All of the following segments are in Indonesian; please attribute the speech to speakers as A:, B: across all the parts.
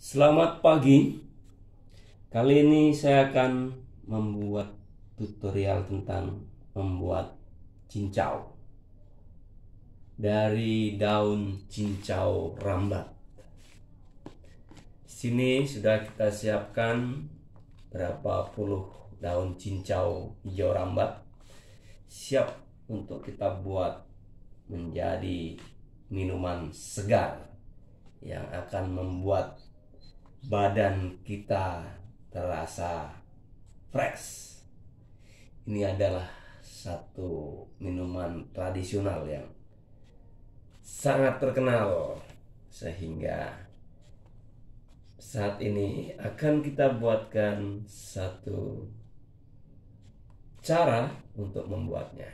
A: Selamat pagi. Kali ini saya akan membuat tutorial tentang membuat cincau dari daun cincau rambat. Di sini sudah kita siapkan berapa puluh daun cincau hijau rambat siap untuk kita buat menjadi minuman segar yang akan membuat badan kita terasa fresh. Ini adalah satu minuman tradisional yang sangat terkenal sehingga saat ini akan kita buatkan satu cara untuk membuatnya.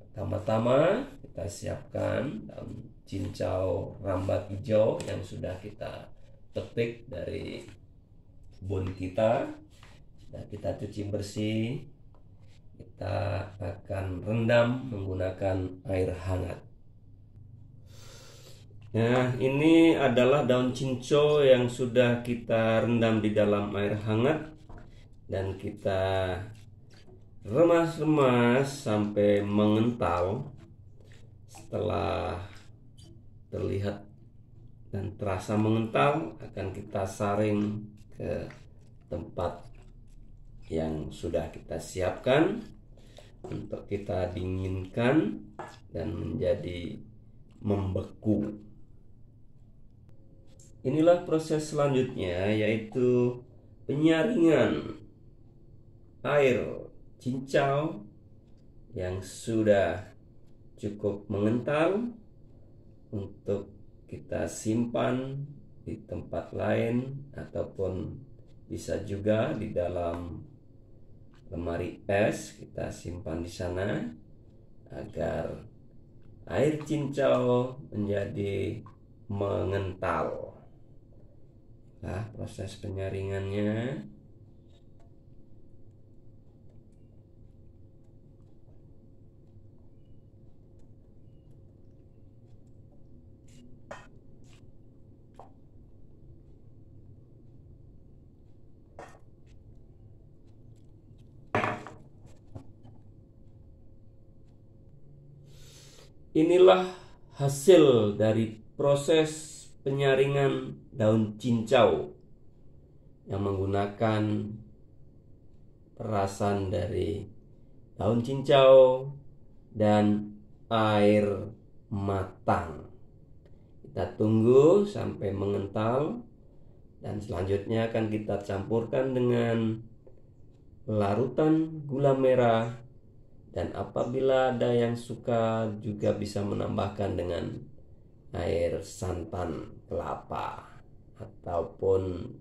A: Pertama-tama kita siapkan cincau rambat hijau yang sudah kita petik dari kebun kita dan nah, kita cuci bersih kita akan rendam menggunakan air hangat Nah, ini adalah daun cinco yang sudah kita rendam di dalam air hangat dan kita remas-remas sampai mengental. Setelah terlihat dan terasa mengental akan kita saring ke tempat yang sudah kita siapkan untuk kita dinginkan dan menjadi membeku. Inilah proses selanjutnya yaitu penyaringan air cincau yang sudah cukup mengental untuk kita simpan di tempat lain ataupun bisa juga di dalam lemari es kita simpan di sana agar air cincau menjadi mengental. Nah, proses penyaringannya Inilah hasil dari proses penyaringan daun cincau yang menggunakan perasan dari daun cincau dan air matang. Kita tunggu sampai mengental dan selanjutnya akan kita campurkan dengan larutan gula merah dan apabila ada yang suka juga bisa menambahkan dengan air santan kelapa ataupun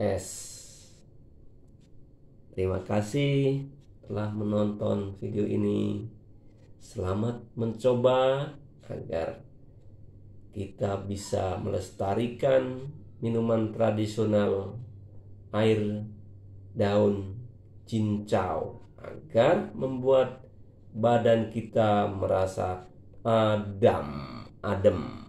A: es. Terima kasih telah menonton video ini. Selamat mencoba agar kita bisa melestarikan minuman tradisional air daun cincau agar membuat badan kita merasa adem, adem.